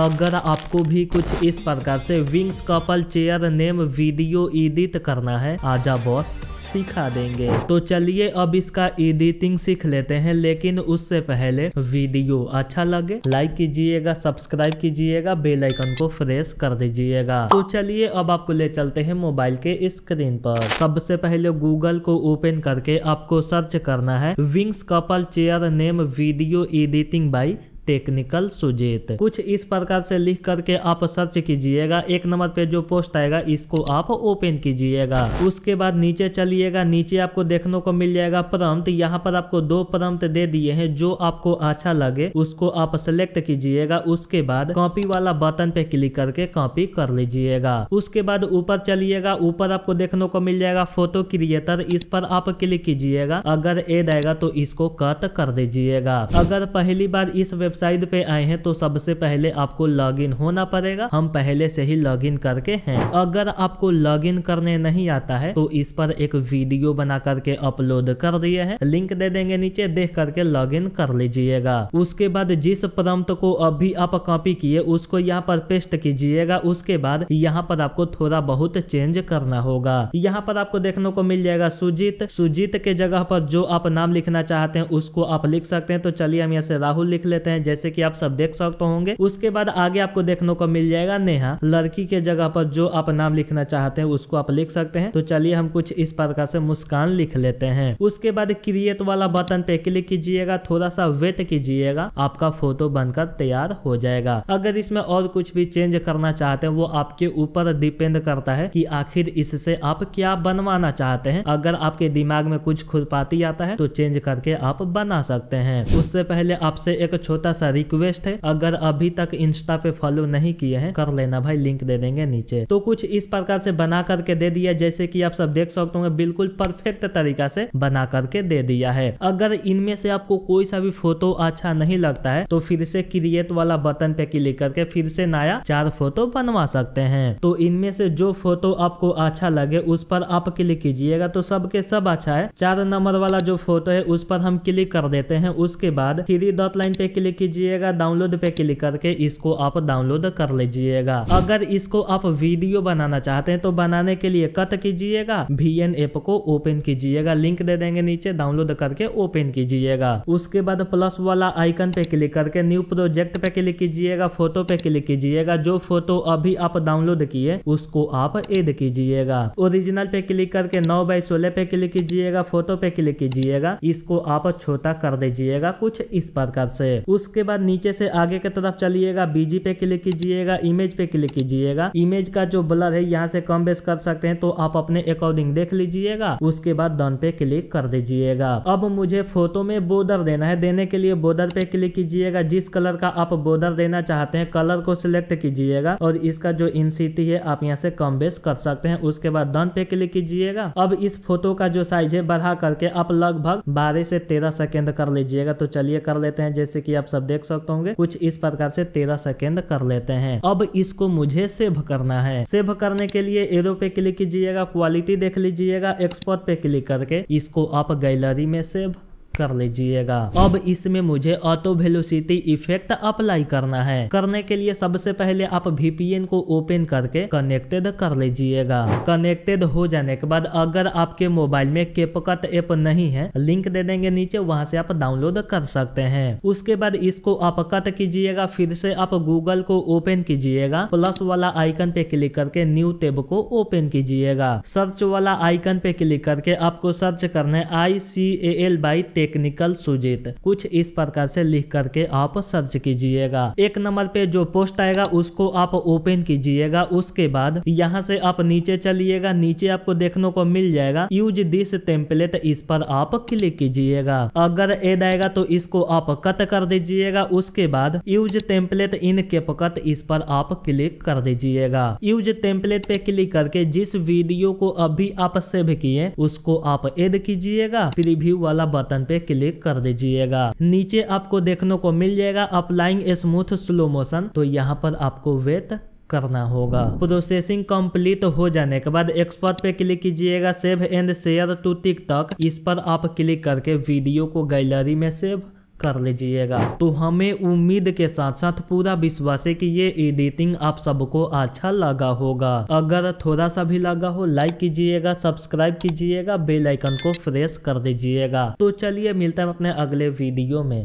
अगर आपको भी कुछ इस प्रकार से wings couple chair name video edit करना है आजा बॉस सिखा देंगे तो चलिए अब इसका एडिटिंग सीख लेते हैं लेकिन उससे पहले वीडियो अच्छा लगे लाइक कीजिएगा सब्सक्राइब कीजिएगा बेल आइकन को प्रेस कर दीजिएगा तो चलिए अब आपको ले चलते हैं मोबाइल के स्क्रीन पर सबसे पहले गूगल को ओपन करके आपको सर्च करना है wings couple chair name video editing by technical Sujeet कुछ इस प्रकार से लिख करके आप सर्च कीजिएगा एक नंबर पे जो पोस्ट आएगा इसको आप ओपन कीजिएगा उसके बाद नीचे चलिएगा नीचे आपको देखने को मिल जाएगा प्रम्प्ट यहाँ पर आपको दो प्रम्प्ट दे दिए हैं जो आपको अच्छा लगे उसको आप सेलेक्ट कीजिएगा उसके बाद कॉपी वाला बटन पे क्लिक करके कॉपी कर लीजिएगा उसके बाद ऊपर चलिएगा ऊपर आपको देखने को मिल जाएगा फोटो क्रिएटर इस पर आप क्लिक कीजिएगा अगर एड आएगा तो इसको कट कर दीजिएगा अगर पहली बार इस वेबसाइट पे आए हैं तो सबसे पहले आपको लॉगिन होना पड़ेगा हम पहले से ही लॉगिन करके हैं अगर आपको लॉगिन करने नहीं आता है तो इस पर एक वीडियो बना करके अपलोड कर दिए है लिंक दे देंगे नीचे देख करके लॉग कर लीजिएगा उसके बाद जिस प्रम्प्ट को अभी आप कॉपी किए उसको यहाँ पर पेस्ट कीजिएगा उसके बाद यहाँ पर आपको थोड़ा बहुत चेंज करना होगा यहाँ पर आपको देखने को मिल जाएगा सुजीत सुजीत के जगह पर जो आप नाम लिखना चाहते हैं उसको आप लिख सकते हैं तो चलिए हम यहाँ से राहुल लिख लेते हैं जैसे कि आप सब देख सकते होंगे उसके बाद आगे आपको देखने को मिल जाएगा नेहा लड़की के जगह पर जो आप नाम लिखना चाहते हैं उसको आप लिख सकते हैं तो चलिए हम कुछ इस प्रकार से मुस्कान लिख लेते हैं उसके बाद क्रिएट वाला बटन पे क्लिक कीजिएगा थोड़ा सा वेट कीजिएगा आपका फोटो बनकर तैयार हो जाएगा अगर इसमें और कुछ भी चेंज करना चाहते हैं वो आपके ऊपर डिपेंड करता है कि आखिर इससे आप क्या बनवाना चाहते हैं अगर आपके दिमाग में कुछ खुरपाती आता है तो चेंज करके आप बना सकते हैं उससे पहले आपसे एक छोटा छोटा सा रिक्वेस्ट है अगर अभी तक इंस्टा पे फॉलो नहीं किए हैं कर लेना भाई लिंक दे देंगे नीचे तो कुछ इस प्रकार से बना करके दे दिया जैसे कि आप सब देख सकते होंगे बिल्कुल परफेक्ट तरीका से बना करके दे दिया है अगर इनमें से आपको कोई सा भी फोटो अच्छा नहीं लगता है तो फिर से क्रिएट वाला बटन पे क्लिक करके फिर से नया चार फोटो बनवा सकते हैं तो इनमें से जो फोटो आपको अच्छा लगे उस पर आप क्लिक कीजिएगा तो सबके सब अच्छा है चार नंबर वाला जो फोटो है उस पर हम क्लिक कर देते हैं उसके बाद थ्री डॉट लाइन पे क्लिक कीजिएगा डाउनलोड पे क्लिक करके इसको आप डाउनलोड कर लीजिएगा अगर इसको आप वीडियो बनाना चाहते हैं तो बनाने के लिए कट कीजिएगा वी ऐप को ओपन कीजिएगा लिंक दे देंगे नीचे डाउनलोड करके ओपन कीजिएगा उसके बाद प्लस वाला आइकन पे क्लिक करके न्यू प्रोजेक्ट पे क्लिक कीजिएगा फोटो पे क्लिक कीजिएगा जो फोटो अभी आप डाउनलोड किए उसको आप एड कीजिएगा ओरिजिनल पे क्लिक करके नौ बाई सोलह पे क्लिक कीजिएगा फोटो पे क्लिक कीजिएगा इसको आप छोटा कर दीजिएगा कुछ इस प्रकार से उस उसके बाद नीचे से आगे की तरफ चलिएगा बीजी पे क्लिक कीजिएगा इमेज पे क्लिक कीजिएगा इमेज का जो ब्लर है यहाँ से कम बेस कर सकते हैं तो आप अपने अकॉर्डिंग देख लीजिएगा उसके बाद डन पे क्लिक कर दीजिएगा अब मुझे फोटो में बोर्डर देना है देने के लिए बोर्डर पे क्लिक कीजिएगा जिस कलर का आप बोर्डर देना चाहते हैं कलर को सिलेक्ट कीजिएगा और इसका जो इन है आप यहाँ से कम बेस कर सकते हैं उसके बाद डन पे क्लिक कीजिएगा अब इस फोटो का जो साइज है बढ़ा करके आप लगभग बारह से तेरह सेकेंड कर लीजिएगा तो चलिए कर लेते हैं जैसे की आप सब आप देख सकते होंगे कुछ इस प्रकार से तेरह सेकेंड कर लेते हैं अब इसको मुझे सेव करना है सेव करने के लिए एरो पे क्लिक कीजिएगा क्वालिटी देख लीजिएगा एक्सपर्ट पे क्लिक करके इसको आप गैलरी में सेव कर लीजिएगा अब इसमें मुझे ऑटो वेलोसिटी इफेक्ट अप्लाई करना है करने के लिए सबसे पहले आप वीपीएन को ओपन करके कनेक्टेड कर लीजिएगा कनेक्टेड हो जाने के बाद अगर आपके मोबाइल में केपकट ऐप नहीं है लिंक दे देंगे नीचे वहां से आप डाउनलोड कर सकते हैं उसके बाद इसको आप कट कीजिएगा फिर से आप गूगल को ओपन कीजिएगा प्लस वाला आइकन पे क्लिक करके न्यू टेब को ओपन कीजिएगा सर्च वाला आइकन पे क्लिक करके आपको सर्च करना है I C A L by technical Sujeet कुछ इस प्रकार से लिख करके आप सर्च कीजिएगा एक नंबर पे जो पोस्ट आएगा उसको आप ओपन कीजिएगा उसके बाद यहाँ से आप नीचे चलिएगा नीचे आपको देखने को मिल जाएगा यूज दिस टेम्पलेट इस पर आप क्लिक कीजिएगा अगर एड आएगा तो इसको आप कट कर दीजिएगा उसके बाद यूज टेम्पलेट इन केपकट इस पर आप क्लिक कर दीजिएगा यूज टेम्पलेट पे क्लिक करके जिस वीडियो को अभी आप सेव किए उसको आप एड कीजिएगा प्रीव्यू वाला बटन पे क्लिक कर दीजिएगा नीचे आपको देखने को मिल जाएगा अपलाइंग स्मूथ स्लो मोशन तो यहाँ पर आपको वेट करना होगा प्रोसेसिंग कंप्लीट हो जाने के बाद एक्सपर्ट पे क्लिक कीजिएगा save and share to TikTok इस पर आप क्लिक करके वीडियो को गैलरी में सेव कर लीजिएगा तो हमें उम्मीद के साथ साथ पूरा विश्वास है कि ये एडिटिंग आप सबको अच्छा लगा होगा अगर थोड़ा सा भी लगा हो लाइक कीजिएगा सब्सक्राइब कीजिएगा बेल आइकन को प्रेस कर दीजिएगा तो चलिए मिलता है अपने अगले वीडियो में